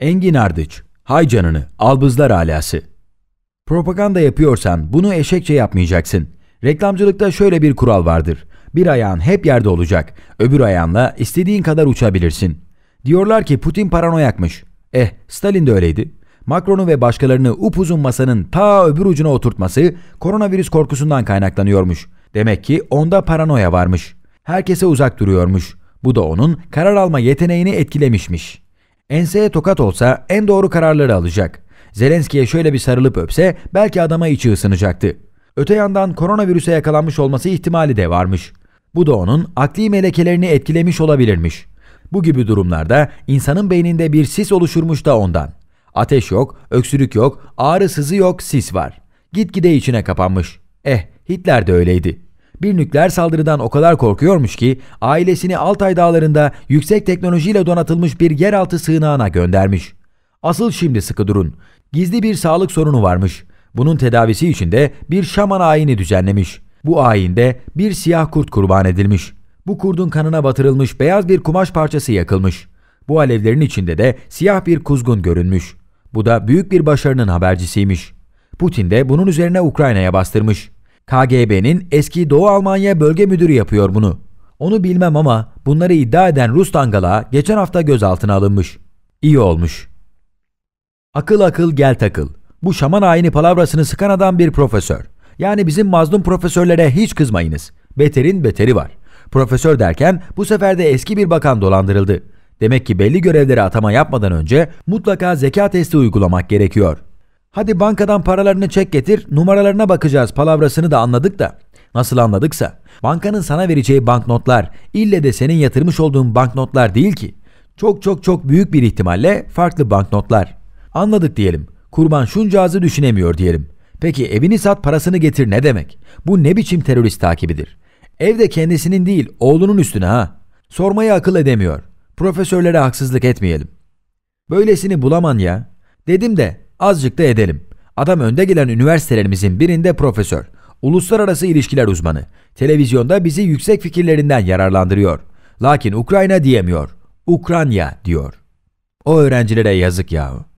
Engin Ardıç, hay canını, albızlar alası. Propaganda yapıyorsan bunu eşekçe yapmayacaksın. Reklamcılıkta şöyle bir kural vardır. Bir ayağın hep yerde olacak, öbür ayağınla istediğin kadar uçabilirsin. Diyorlar ki Putin paranoyakmış. Eh, Stalin de öyleydi. Macron'u ve başkalarını upuzun masanın ta öbür ucuna oturtması koronavirüs korkusundan kaynaklanıyormuş. Demek ki onda paranoya varmış. Herkese uzak duruyormuş. Bu da onun karar alma yeteneğini etkilemişmiş.'' Enseye tokat olsa en doğru kararları alacak. Zelenski'ye şöyle bir sarılıp öpse belki adama içi ısınacaktı. Öte yandan koronavirüse yakalanmış olması ihtimali de varmış. Bu da onun akli melekelerini etkilemiş olabilirmiş. Bu gibi durumlarda insanın beyninde bir sis oluşurmuş da ondan. Ateş yok, öksürük yok, ağrı sızı yok, sis var. Gitgide içine kapanmış. Eh, Hitler de öyleydi.'' Bir nükleer saldırıdan o kadar korkuyormuş ki ailesini Altay dağlarında yüksek teknolojiyle donatılmış bir yeraltı sığınağına göndermiş. Asıl şimdi sıkı durun. Gizli bir sağlık sorunu varmış. Bunun tedavisi için de bir şaman ayini düzenlemiş. Bu ayinde bir siyah kurt kurban edilmiş. Bu kurdun kanına batırılmış beyaz bir kumaş parçası yakılmış. Bu alevlerin içinde de siyah bir kuzgun görünmüş. Bu da büyük bir başarının habercisiymiş. Putin de bunun üzerine Ukrayna'ya bastırmış. KGB'nin eski Doğu Almanya bölge müdürü yapıyor bunu. Onu bilmem ama bunları iddia eden Rus Dangala geçen hafta gözaltına alınmış. İyi olmuş. Akıl akıl gel takıl. Bu şaman haini palavrasını sıkan adam bir profesör. Yani bizim mazlum profesörlere hiç kızmayınız. Beterin beteri var. Profesör derken bu sefer de eski bir bakan dolandırıldı. Demek ki belli görevlere atama yapmadan önce mutlaka zeka testi uygulamak gerekiyor. Hadi bankadan paralarını çek getir, numaralarına bakacağız palavrasını da anladık da. Nasıl anladıksa. Bankanın sana vereceği banknotlar ille de senin yatırmış olduğun banknotlar değil ki. Çok çok çok büyük bir ihtimalle farklı banknotlar. Anladık diyelim. Kurban şuncağızı düşünemiyor diyelim. Peki evini sat parasını getir ne demek? Bu ne biçim terörist takibidir? Evde kendisinin değil oğlunun üstüne ha. Sormayı akıl edemiyor. Profesörlere haksızlık etmeyelim. Böylesini bulaman ya. Dedim de Azıcık da edelim. Adam önde gelen üniversitelerimizin birinde profesör. Uluslararası ilişkiler uzmanı. Televizyonda bizi yüksek fikirlerinden yararlandırıyor. Lakin Ukrayna diyemiyor. Ukrayna diyor. O öğrencilere yazık yahu.